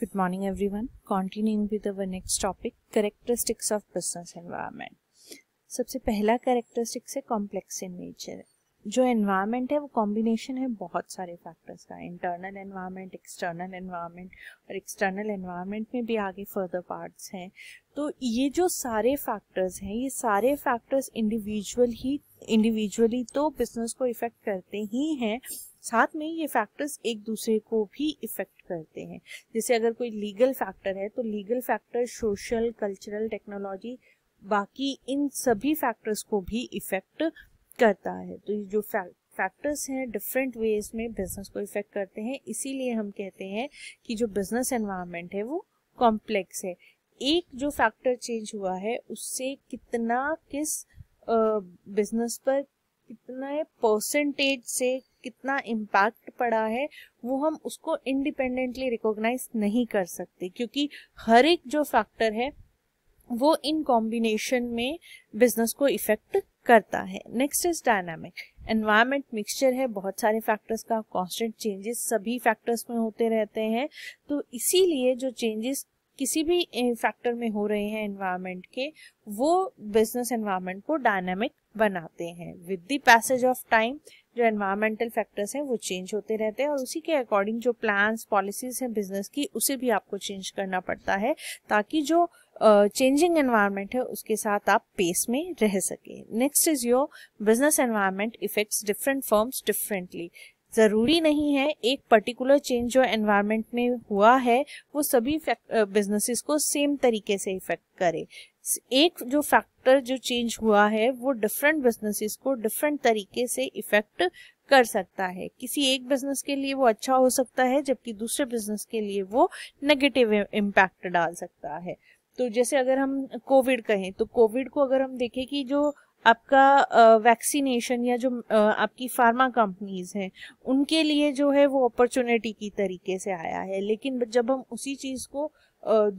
Good morning everyone. Continuing with our next topic, characteristics of business environment. सबसे पहला characteristics है complex in nature. जो environment है वो कॉम्बिनेशन है बहुत सारे फैक्टर्स का इंटरनल एनवायरनमेंट एक्सटर्नल एनवायरनमेंट और एक्सटर्नल एनवायरनमेंट में भी आगे फर्दर पार्ट्स हैं तो ये जो सारे फैक्टर्स हैं ये सारे फैक्टर्स इंडिविजुअल ही इंडिविजुअली तो बिजनेस को इफेक्ट करते ही हैं साथ में ये फैक्टर्स एक दूसरे को भी इफेक्ट करते हैं जैसे अगर कोई लीगल फैक्टर है तो legal factor social cultural technology बाकी इन सभी फैक्टर्स को भी इफेक्ट करता है तो ये जो फैक्टर्स हैं डिफरेंट वेज में बिजनेस को इफेक्ट करते हैं इसीलिए हम कहते हैं कि जो बिजनेस एनवायरमेंट है वो कॉम्प्लेक्स है एक जो फैक्टर चेंज हुआ है उससे कितना किस बिजनेस पर कितना परसेंटेज से कितना इम्पैक्ट पड़ा है वो हम उसको इंडिपेंडेंटली रिकॉग्नाइज नहीं कर सकते क्योंकि हर एक जो फैक्टर है वो इन कॉम्बिनेशन में बिजनेस को इफेक्ट करता है next is dynamic environment mixture है बहुत सारे फैक्टर्स का कांस्टेंट चेंजेस सभी फैक्टर्स में होते रहते हैं तो इसीलिए जो चेंजेस किसी भी फैक्टर में हो रहे हैं एनवायरनमेंट के वो बिजनेस एनवायरमेंट को डायनामिक बनाते हैं with the passage of time जो एनवायरमेंटल फैक्टर्स हैं वो चेंज होते रहते हैं और उसी के अकॉर्डिंग जो प्लान्स पॉलिसीज हैं बिजनेस की उसे भी आपको चेंज करना पड़ता है ताकि जो चेंजिंग uh, एनवायरमेंट है उसके साथ आप पेस में रह सके next is your business environment affects different firms differently ज़रूरी नहीं है एक पर्टिकुलर चेंज जो एनवायरनमेंट में हुआ है वो सभी बिजनेसेस को सेम तरीके से इफेक्ट करे एक जो फैक्टर जो चेंज हुआ है वो डिफरेंट बिजनेसेस को डिफरेंट तरीके से इफेक्ट कर सकता है किसी एक बिजनेस के लिए वो अच्छा हो सकता है जबकि दूसरे बिजनेस के लिए वो नेगेटिव इम्पैक्ट डाल सकता है तो जैसे अगर हम कोविड कहें तो कोविड को अगर हम देखें कि जो आपका वैक्सीनेशन या जो आपकी फार्मा कंपनीज हैं उनके लिए जो है वो अपॉर्चुनिटी की तरीके से आया है लेकिन जब हम उसी चीज़ को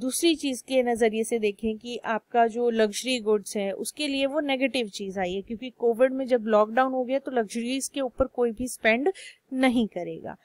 दूसरी चीज़ के नज़रिए से देखें कि आपका जो लग्जरी गुड्स है उसके लिए वो नेगेटिव चीज़ आई है क्योंकि कोविड में जब लॉकडाउन हो गया तो लग्जरीज के ऊपर कोई भी स्पेंड नहीं करेगा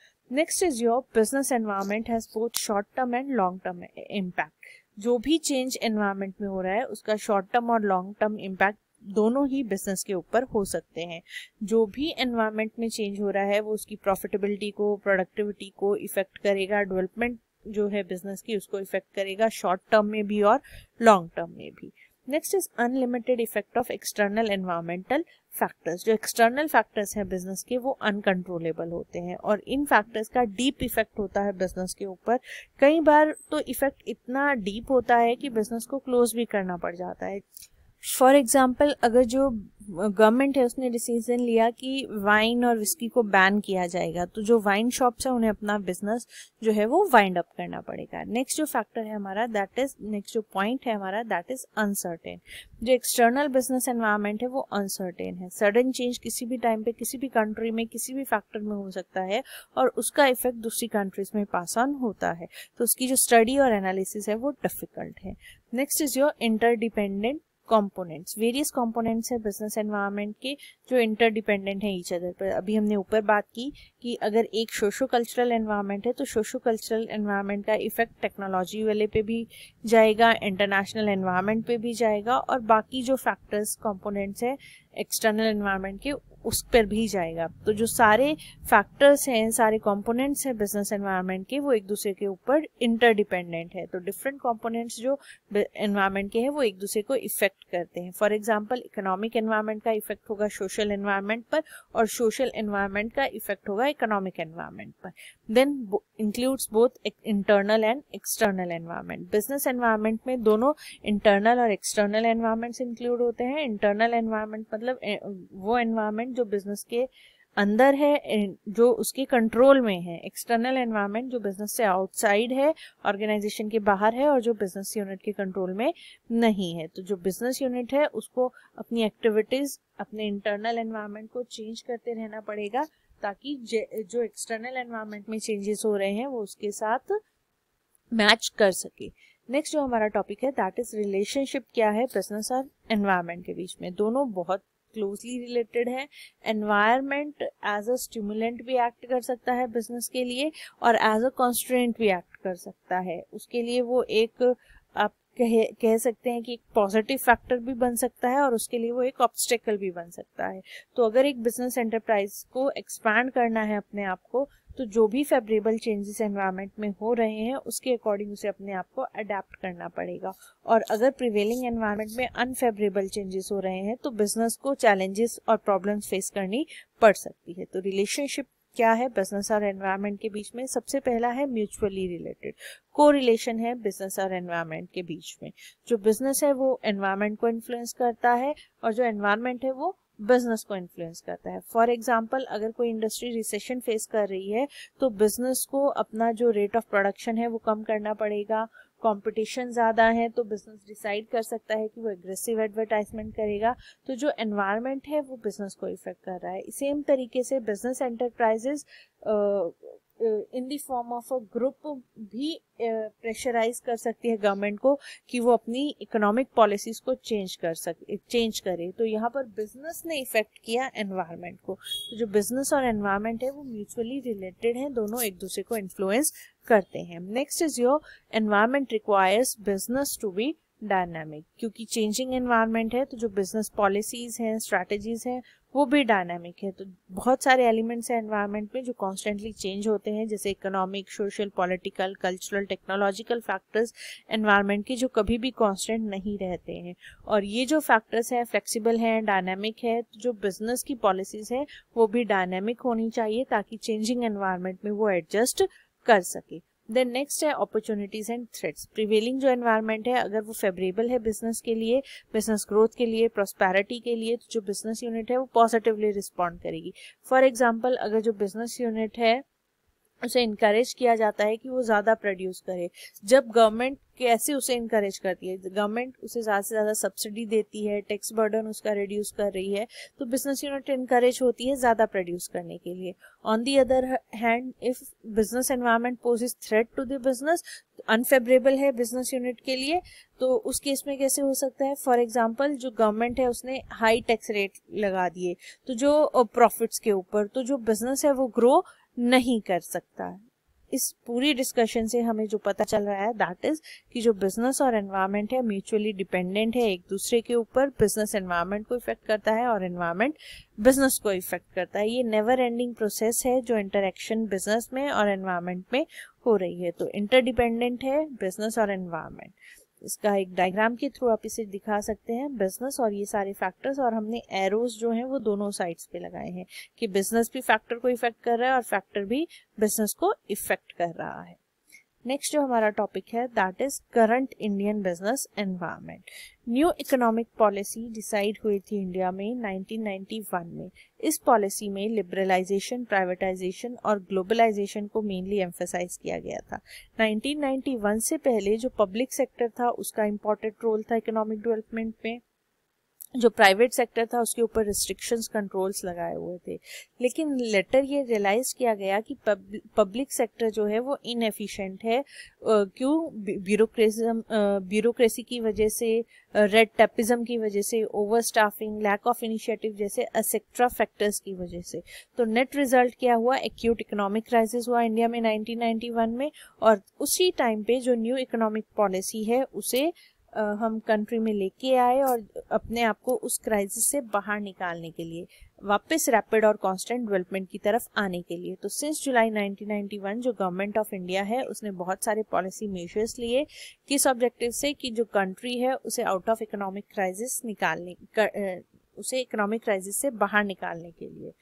next is your business environment has both short term and long term impact जो भी चेंज एनवायरमेंट में हो रहा है उसका शॉर्ट टर्म और लॉन्ग टर्म इम्पैक्ट दोनों ही बिजनेस के ऊपर हो सकते हैं जो भी एनवायरनमेंट में चेंज हो रहा है वो उसकी प्रॉफिटेबिलिटी को प्रोडक्टिविटी को इफेक्ट करेगा डेवलपमेंट जो है बिजनेस की उसको इफेक्ट करेगा शॉर्ट टर्म में भी और लॉन्ग टर्म में भी next is unlimited effect of external environmental factors जो एक्सटर्नल फैक्टर्स हैं बिजनेस के वो अनकंट्रोलेबल होते हैं और इन फैक्टर्स का डीप इफेक्ट होता है बिजनेस के ऊपर कई बार तो इफेक्ट इतना डीप होता है कि बिजनेस को क्लोज भी करना पड़ जाता है फॉर एग्जाम्पल अगर जो गवर्नमेंट है उसने डिसीजन लिया कि वाइन और विस्की को बैन किया जाएगा तो जो वाइन शॉप्स है उन्हें अपना बिजनेस जो है वो वाइंड अप करना पड़ेगा नेक्स्ट जो फैक्टर है हमारा दैट इज नेक्स्ट जो पॉइंट है हमारा दैट इज अनसर्टेन जो एक्सटर्नल बिजनेस एनवायरमेंट है वो अनसर्टेन है सडन चेंज किसी भी टाइम पे किसी भी कंट्री में किसी भी फैक्टर में हो सकता है और उसका इफेक्ट दूसरी कंट्रीज में पास ऑन होता है तो उसकी जो स्टडी और एनालिसिस है वो डिफिकल्ट है next is your interdependent components various components है बिजनेस एनवायरनमेंट के जो इंटरडिपेंडेंट हैं ईच अदर पर अभी हमने ऊपर बात की कि अगर एक सोशो कल्चरल एनवायरनमेंट है तो सोशो कल्चरल एनवायरनमेंट का इफेक्ट टेक्नोलॉजी वाले पे भी जाएगा इंटरनेशनल एनवायरनमेंट पे भी जाएगा और बाकी जो फैक्टर्स कंपोनेंट्स है एक्सटर्नल एनवायरनमेंट के उस पर भी जाएगा तो जो सारे फैक्टर्स हैं सारे कंपोनेंट्स हैं बिजनेस एनवायरनमेंट के वो एक दूसरे के ऊपर इंटरडिपेंडेंट है तो डिफरेंट कंपोनेंट्स जो एनवायरनमेंट के हैं वो एक दूसरे को इफेक्ट करते हैं फॉर एग्जांपल इकोनॉमिक एनवायरनमेंट का इफेक्ट होगा सोशल एनवायरनमेंट पर और सोशल एनवायरनमेंट का इफेक्ट होगा इकोनॉमिक एनवायरनमेंट पर then includes both internal and external environment business environment में दोनों इंटरनल और एक्सटर्नल एनवायरनमेंट्स इंक्लूड होते हैं इंटरनल एनवायरनमेंट मतलब वो एनवायरनमेंट जो बिजनेस के अंदर है जो उसके कंट्रोल में है एक्सटर्नल एनवायरनमेंट जो बिजनेस से आउटसाइड है ऑर्गेनाइजेशन के बाहर है और जो बिजनेस यूनिट के कंट्रोल में नहीं है तो जो बिजनेस यूनिट है उसको अपनी एक्टिविटीज अपने इंटरनल एनवायरनमेंट को चेंज करते रहना पड़ेगा ताकि जो एक्सटर्नल एनवायरनमेंट में चेंजेस हो रहे हैं वो उसके साथ मैच कर सके नेक्स्ट जो हमारा टॉपिक है दैट इज रिलेशनशिप क्या है बिजनेस और एनवायरमेंट के बीच में दोनों बहुत क्लोजली रिलेटेड है एनवायरमेंट एज अ स्टिमुलेंट भी एक्ट कर सकता है बिजनेस के लिए और एज अ कॉन्स्टेंट भी एक्ट कर सकता है उसके लिए वो एक आप कह कह सकते हैं कि एक पॉजिटिव फैक्टर भी बन सकता है और उसके लिए वो एक ऑब्स्टेकल भी बन सकता है तो अगर एक बिजनेस एंटरप्राइज को एक्सपैंड करना है अपने आप को तो जो भी फेवरेबल चेंजेस एनवायरनमेंट में हो रहे हैं उसके अकॉर्डिंग उसे अपने आप को अडेप्ट करना पड़ेगा और अगर प्रिवेलिंग एनवायरनमेंट में अनफेवरेबल चेंजेस हो रहे हैं तो बिजनेस को चैलेंजेस और प्रॉब्लम्स फेस करनी पड़ सकती है तो रिलेशनशिप क्या है बिजनेस और एनवायरनमेंट के बीच में सबसे पहला है म्यूचुअली रिलेटेड को रिलेशन है बिजनेस और एनवायरनमेंट के बीच में जो बिजनेस है वो एनवायरनमेंट को इन्फ्लुएंस करता है और जो एनवायरनमेंट है वो बिजनेस को इन्फ्लुएंस करता है फॉर एग्जाम्पल अगर कोई इंडस्ट्री रिसेशन फेस कर रही है तो बिजनेस को अपना जो रेट ऑफ प्रोडक्शन है वो कम करना पड़ेगा कंपटीशन ज़्यादा है तो बिजनेस डिसाइड कर सकता है कि वो एग्रेसिव एडवर्टाइजमेंट करेगा तो जो एनवायरनमेंट है वो बिजनेस को इफेक्ट कर रहा है सेम तरीके से business enterprises in the form of a group भी प्रेशराइज कर सकती है गवर्नमेंट को कि वो अपनी इकोनॉमिक पॉलिसीज को चेंज कर सके चेंज करे तो यहाँ पर बिजनेस ने इफेक्ट किया एनवायरमेंट को तो जो बिजनेस और एनवायरमेंट है वो म्यूचुअली रिलेटेड हैं दोनों एक दूसरे को इन्फ्लुएंस करते हैं next is your environment requires business to be dynamic क्योंकि चेंजिंग एनवायरनमेंट है तो जो बिजनेस पॉलिसीज हैं स्ट्रैटेजीज हैं वो भी डायनामिक है तो बहुत सारे एलिमेंट्स हैं एनवायरनमेंट में जो कॉन्स्टेंटली चेंज होते हैं जैसे economic social political cultural technological factors environment के जो कभी भी कॉन्स्टेंट नहीं रहते हैं और ये जो फैक्टर्स हैं फ्लेक्सीबल हैं डायनामिक है तो जो बिजनेस की पॉलिसीज हैं वो भी डायनामिक होनी चाहिए ताकि चेंजिंग एनवायरमेंट में वो एडजस्ट कर सके देन नेक्स्ट है अपॉर्चुनिटीज एंड थ्रेट्स प्रिवेलिंग जो एनवायरनमेंट है अगर वो फेवरेबल है बिजनेस के लिए बिजनेस ग्रोथ के लिए प्रोस्पैरिटी के लिए तो जो बिजनेस यूनिट है वो पॉजिटिवली रिस्पॉन्ड करेगी फॉर एग्जाम्पल अगर जो बिजनेस यूनिट है उसे इनक्रेज किया जाता है कि वो ज़्यादा प्रोड्यूस करे जब गवर्नमेंट कैसे उसे इनक्रेज करती है गवर्नमेंट उसे ज़्यादा से ज़्यादा सब्सिडी देती है टैक्स बर्डन उसका रिड्यूस कर रही है तो बिजनेस यूनिट इनक्रेज होती है ज़्यादा प्रोड्यूस करने के लिए on the other hand if business environment poses threat to the business unfavourable है बिजनेस यूनिट के लिए तो उस केस में कैसे हो सकता है फॉर एग्जाम्पल जो गवर्नमेंट है उसने हाई टैक्स रेट लगा दिए तो जो प्रॉफिट्स के ऊपर तो जो बिजनेस है वो ग्रो नहीं कर सकता इस पूरी डिस्कशन से हमें जो पता चल रहा है दैट इज कि जो बिजनेस और एनवायरनमेंट है म्यूचुअली डिपेंडेंट है एक दूसरे के ऊपर बिजनेस एनवायरनमेंट को इफेक्ट करता है और एनवायरनमेंट बिजनेस को इफेक्ट करता है ये नेवर एंडिंग प्रोसेस है जो इंटरेक्शन बिजनेस में और एनवायरनमेंट में हो रही है तो इंटरडिपेंडेंट है बिजनेस और एनवायरनमेंट इसका एक डायग्राम के थ्रू आप इसे दिखा सकते हैं बिजनेस और ये सारे फैक्टर्स और हमने एरोज जो हैं वो दोनों साइड्स पे लगाए हैं कि बिजनेस भी फैक्टर को इफेक्ट कर रहा है और फैक्टर भी बिजनेस को इफेक्ट कर रहा है नेक्स्ट जो हमारा टॉपिक है that is current Indian business environment new economic policy decide हुई थी इंडिया में 1991 में इस पॉलिसी में लिबरलाइजेशन प्राइवेटाइजेशन और ग्लोबलाइजेशन को मेनली एम्फेसाइज किया गया था 1991 से पहले जो पब्लिक सेक्टर था उसका इम्पोर्टेंट रोल था इकोनॉमिक डेवलपमेंट में जो प्राइवेट सेक्टर था उसके ऊपर रिस्ट्रिक्शंस कंट्रोल्स लगाए हुए थे लेकिन लेटर ये रियलाइज किया गया कि पब्लिक सेक्टर जो है वो इनएफिशिएंट है क्यों ब्यूरोक्रेजम ब्यूरोक्रेसी की वजह से रेड टेपिज्म की वजह से over staffing lack of initiative जैसे असेक्ट्रा फैक्टर्स की वजह से तो नेट रिजल्ट क्या हुआ एक्यूट इकोनॉमिक क्राइसिस हुआ इंडिया में नाइनटीन में और उसी टाइम पे जो न्यू इकोनॉमिक पॉलिसी है उसे हम कंट्री में लेके आए और अपने आप को उस क्राइसिस से बाहर निकालने के लिए वापस रैपिड और कांस्टेंट डेवलपमेंट की तरफ आने के लिए तो सिंस जुलाई 1991 जो गवर्नमेंट ऑफ इंडिया है उसने बहुत सारे पॉलिसी मेजर्स लिए किस ऑब्जेक्टिव से कि जो कंट्री है उसे आउट ऑफ इकोनॉमिक क्राइसिस निकालने कर, उसे इकोनॉमिक क्राइसिस से बाहर निकालने के लिए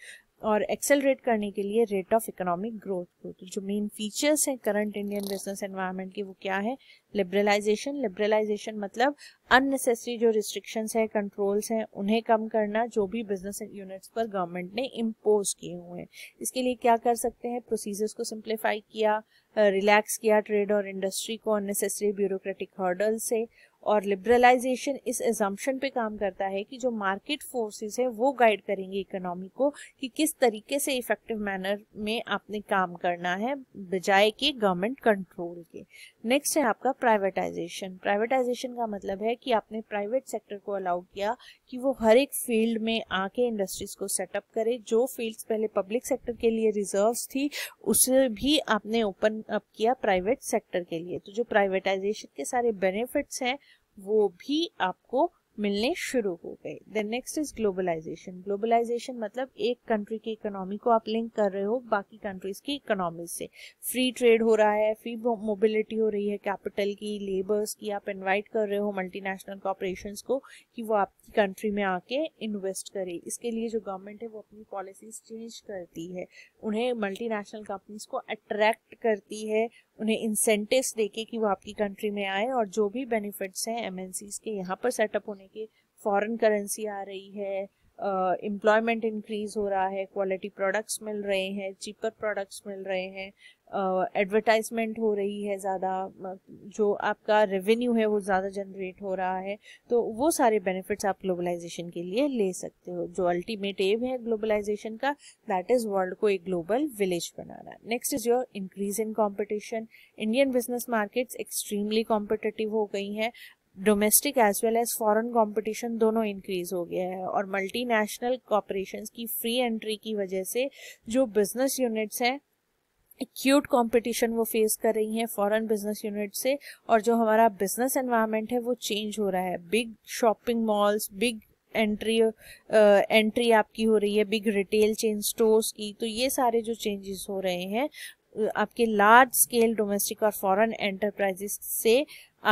और एक्सेलरेट करने के लिए रेट ऑफ इकोनॉमिक ग्रोथ को तो जो मेन फीचर्स हैं करंट इंडियन बिजनेस एनवायरनमेंट की वो क्या है लिबरलाइजेशन लिबरलाइजेशन मतलब अननेसेसरी जो रिस्ट्रिक्शंस है कंट्रोल्स हैं उन्हें कम करना जो भी बिजनेस यूनिट्स पर गवर्नमेंट ने इम्पोज किए हुए हैं इसके लिए क्या कर सकते हैं प्रोसीजर्स को सिंप्लीफाई किया रिलैक्स किया ट्रेड और इंडस्ट्री को अननेसेसरी ब्यूरोक्रेटिक हर्डल से और लिबरलाइजेशन इस एजम्पन पे काम करता है कि जो मार्केट फोर्सेस है वो गाइड करेंगे इकोनॉमी को कि किस तरीके से इफेक्टिव मैनर में आपने काम करना है बजाय के गवर्नमेंट कंट्रोल के नेक्स्ट है आपका प्राइवेटाइजेशन प्राइवेटाइजेशन का मतलब है कि आपने प्राइवेट सेक्टर को अलाउ किया कि वो हर एक फील्ड में आके इंडस्ट्रीज को सेटअप करे जो फील्ड्स पहले पब्लिक सेक्टर के लिए रिजर्व थी उसे भी आपने ओपन अप किया प्राइवेट सेक्टर के लिए तो जो प्राइवेटाइजेशन के सारे बेनिफिट्स हैं वो भी आपको मिलने शुरू हो गए the next is globalisation globalisation मतलब एक कंट्री की इकोनॉमी को आप लिंक कर रहे हो बाकी कंट्रीज की इकोनॉमी से फ्री ट्रेड हो रहा है फ्री मोबिलिटी हो रही है कैपिटल की लेबर्स की आप इनवाइट कर रहे हो मल्टीनेशनल कॉपरेशन को कि वो आपकी कंट्री में आके इन्वेस्ट करे इसके लिए जो गवर्नमेंट है वो अपनी पॉलिसीज चेंज करती है उन्हें मल्टी कंपनीज को अट्रैक्ट करती है उन्हें इंसेंटिव्स देके कि वो आपकी कंट्री में आए और जो भी बेनिफिट्स हैं एम के यहाँ पर सेटअप होने के फॉरेन करेंसी आ रही है एम्प्लॉयमेंट इंक्रीज हो रहा है क्वालिटी प्रोडक्ट्स मिल रहे हैं चीपर प्रोडक्ट्स मिल रहे हैं एडवर्टाइजमेंट uh, हो रही है ज़्यादा जो आपका रेवेन्यू है वो ज़्यादा जनरेट हो रहा है तो वो सारे बेनिफिट्स आप ग्लोबलाइजेशन के लिए ले सकते हो जो अल्टीमेट एम है ग्लोबलाइजेशन का दैट इज़ वर्ल्ड को एक ग्लोबल विलेज बनाना next is your increase in competition Indian business markets extremely competitive हो गई हैं domestic as well as foreign competition दोनों इंक्रीज हो गया है और मल्टी नेशनल की फ्री एंट्री की वजह से जो बिजनेस यूनिट्स हैं एक्यूट कंपटीशन वो फेस कर रही हैं फॉरेन बिजनेस यूनिट से और जो हमारा बिजनेस एनवायरनमेंट है वो चेंज हो रहा है big shopping malls big entry entry आपकी हो रही है बिग रिटेल चेन स्टोर्स की तो ये सारे जो चेंजेस हो रहे हैं uh, आपके लार्ज स्केल डोमेस्टिक और फॉरेन एंटरप्राइजेस से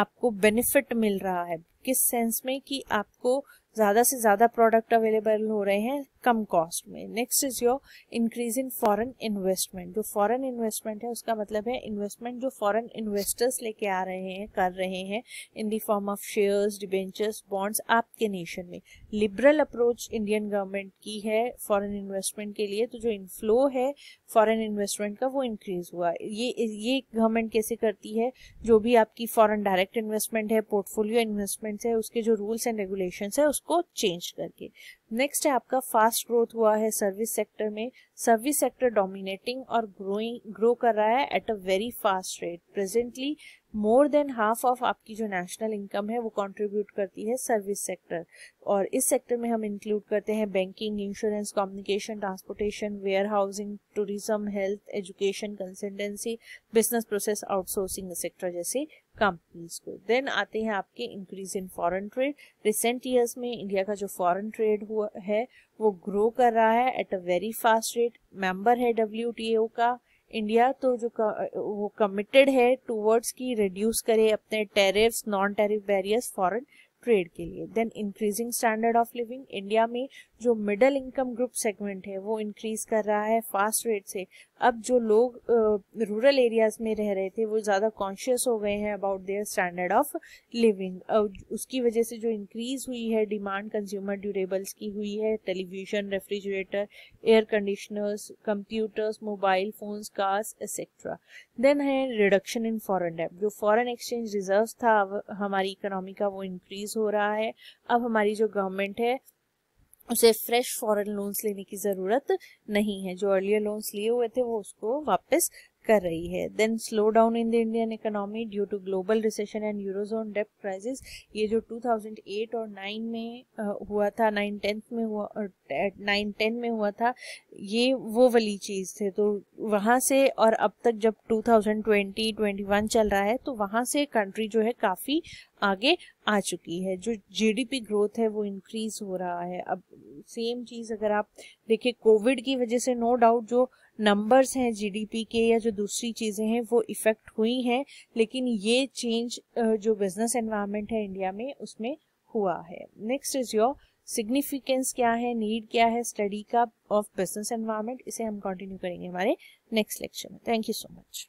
आपको बेनिफिट मिल रहा है किस सेंस में कि आपको ज़्यादा से ज़्यादा प्रोडक्ट अवेलेबल हो रहे हैं कम कॉस्ट में next is your increase in foreign investment जो फॉरेन इन्वेस्टमेंट है उसका मतलब है इन्वेस्टमेंट जो फॉरेन इन्वेस्टर्स लेके आ रहे हैं कर रहे हैं in the form of shares debentures bonds आपके नेशन में लिबरल अप्रोच इंडियन गवर्नमेंट की है फॉरन इन्वेस्टमेंट के लिए तो जो इनफ्लो है फॉरन इन्वेस्टमेंट का वो इंक्रीज हुआ ये ये गवर्नमेंट कैसे करती है जो भी आपकी फॉरन डायरेक्ट इन्वेस्टमेंट है पोर्टफोलियो इन्वेस्टमेंट है उसके जो रूल्स एंड रेगुलेशन है उसको को चेंज करके नेक्स्ट है आपका फास्ट ग्रोथ हुआ है सर्विस सेक्टर में सर्विस सेक्टर डोमिनेटिंग और ग्रोइंग ग्रो कर रहा है at a very fast rate presently more than half of आपकी जो नेशनल इनकम है वो कंट्रीब्यूट करती है सर्विस सेक्टर और इस सेक्टर में हम इंक्लूड करते हैं banking insurance communication transportation warehousing tourism health education consultancy business process outsourcing sector जैसे कंपनीज को देन आते हैं आपके increase in foreign trade recent years में इंडिया का जो फॉरन ट्रेड हुआ है वो ग्रो कर रहा है at a very fast rate member है डब्ल्यू का इंडिया तो जो वो कमिटेड है टूवर्ड्स की रिड्यूस करे अपने tariffs non tariff barriers foreign trade के लिए then increasing standard of living India में जो मिडल इनकम ग्रुप सेगमेंट है वो इंक्रीज कर रहा है फास्ट रेट से अब जो लोग रूरल एरियाज में रह रहे थे वो ज़्यादा कॉन्शियस हो गए हैं about their standard of living उसकी वजह से जो इंक्रीज हुई है डिमांड कंज्यूमर ड्यूरेबल्स की हुई है television refrigerator air conditioners computers mobile phones cars etcetera then है रिडक्शन इन फॉरन डेप जो फॉरन एक्सचेंज रिजर्व था हमारी इकोनॉमी का वो इंक्रीज हो रहा है अब हमारी जो गवर्नमेंट है उसे फ्रेश फॉरेन लोन्स लेने की ज़रूरत नहीं है जो अर्लियर लोन्स लिए हुए थे वो उसको वापस कर रही है then slow down in the Indian economy due to global recession and eurozone debt crisis ये जो 2008 और 9 में हुआ था 9 टेंथ में हुआ नाइन टेन में हुआ था ये वो वाली चीज़ थे तो वहाँ से और अब तक जब 2020 21 चल रहा है तो वहाँ से कंट्री जो है काफ़ी आगे आ चुकी है जो जीडीपी ग्रोथ है वो इंक्रीज हो रहा है अब सेम चीज़ अगर आप देखिए कोविड की वजह से नो no डाउट जो नंबर्स हैं जीडीपी के या जो दूसरी चीज़ें हैं वो इफ़ेक्ट हुई हैं लेकिन ये चेंज जो बिजनेस एनवायरनमेंट है इंडिया में उसमें हुआ है नेक्स्ट इज योर सिग्निफिकेंस क्या है नीड क्या है स्टडी का ऑफ बिजनेस एनवायरनमेंट इसे हम कंटिन्यू करेंगे हमारे नेक्स्ट लेक्चर में थैंक यू सो मच